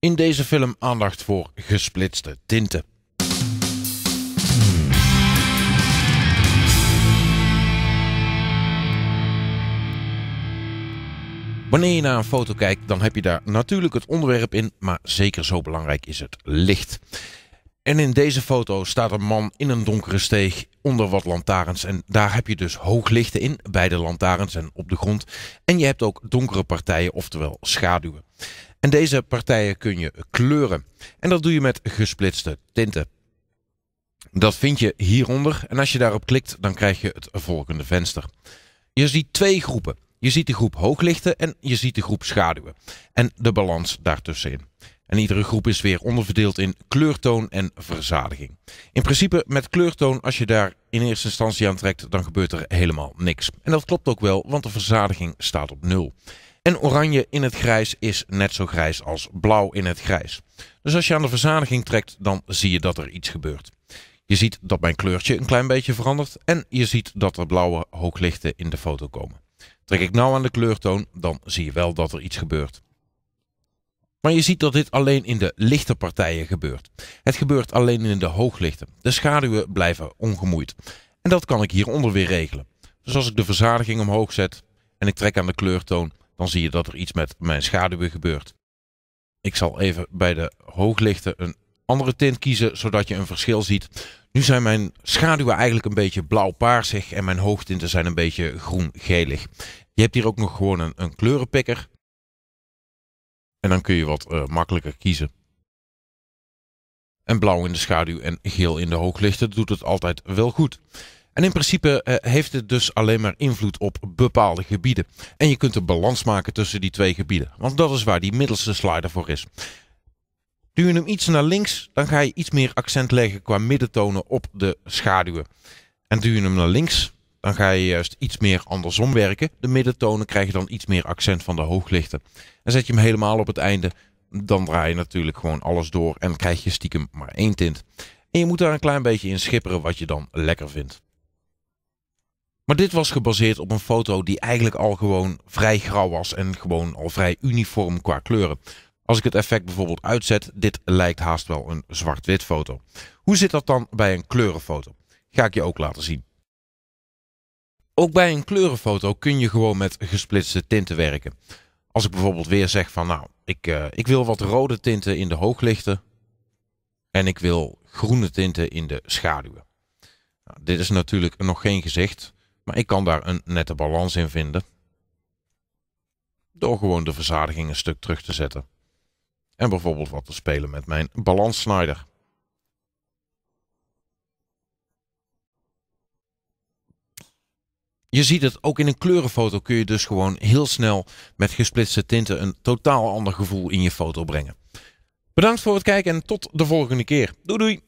In deze film aandacht voor gesplitste tinten. Wanneer je naar een foto kijkt, dan heb je daar natuurlijk het onderwerp in, maar zeker zo belangrijk is het licht. En in deze foto staat een man in een donkere steeg onder wat lantaarns. En daar heb je dus hooglichten in, bij de lantaarns en op de grond. En je hebt ook donkere partijen, oftewel schaduwen. En deze partijen kun je kleuren. En dat doe je met gesplitste tinten. Dat vind je hieronder en als je daarop klikt dan krijg je het volgende venster. Je ziet twee groepen. Je ziet de groep hooglichten en je ziet de groep schaduwen. En de balans daartussenin. En iedere groep is weer onderverdeeld in kleurtoon en verzadiging. In principe met kleurtoon, als je daar in eerste instantie aan trekt, dan gebeurt er helemaal niks. En dat klopt ook wel, want de verzadiging staat op nul. En oranje in het grijs is net zo grijs als blauw in het grijs. Dus als je aan de verzadiging trekt, dan zie je dat er iets gebeurt. Je ziet dat mijn kleurtje een klein beetje verandert en je ziet dat er blauwe hooglichten in de foto komen. Trek ik nou aan de kleurtoon, dan zie je wel dat er iets gebeurt. Maar je ziet dat dit alleen in de lichte partijen gebeurt. Het gebeurt alleen in de hooglichten. De schaduwen blijven ongemoeid. En dat kan ik hieronder weer regelen. Dus als ik de verzadiging omhoog zet en ik trek aan de kleurtoon, dan zie je dat er iets met mijn schaduwen gebeurt. Ik zal even bij de hooglichten een andere tint kiezen, zodat je een verschil ziet. Nu zijn mijn schaduwen eigenlijk een beetje blauw-paarsig en mijn hoogtinten zijn een beetje groen-gelig. Je hebt hier ook nog gewoon een, een kleurenpikker. En dan kun je wat eh, makkelijker kiezen. En blauw in de schaduw en geel in de hooglichten doet het altijd wel goed. En in principe eh, heeft het dus alleen maar invloed op bepaalde gebieden. En je kunt een balans maken tussen die twee gebieden. Want dat is waar die middelste slider voor is. Duw je hem iets naar links, dan ga je iets meer accent leggen qua middentonen op de schaduwen. En duur je hem naar links, dan ga je juist iets meer andersom werken. De middentonen krijg je dan iets meer accent van de hooglichten. En zet je hem helemaal op het einde, dan draai je natuurlijk gewoon alles door en krijg je stiekem maar één tint. En je moet daar een klein beetje in schipperen wat je dan lekker vindt. Maar dit was gebaseerd op een foto die eigenlijk al gewoon vrij grauw was en gewoon al vrij uniform qua kleuren. Als ik het effect bijvoorbeeld uitzet, dit lijkt haast wel een zwart-wit foto. Hoe zit dat dan bij een kleurenfoto? Ga ik je ook laten zien. Ook bij een kleurenfoto kun je gewoon met gesplitste tinten werken. Als ik bijvoorbeeld weer zeg van nou, ik, eh, ik wil wat rode tinten in de hooglichten en ik wil groene tinten in de schaduwen. Nou, dit is natuurlijk nog geen gezicht, maar ik kan daar een nette balans in vinden. Door gewoon de verzadiging een stuk terug te zetten. En bijvoorbeeld wat te spelen met mijn balanssnijder. Je ziet het, ook in een kleurenfoto kun je dus gewoon heel snel met gesplitste tinten een totaal ander gevoel in je foto brengen. Bedankt voor het kijken en tot de volgende keer. Doei doei!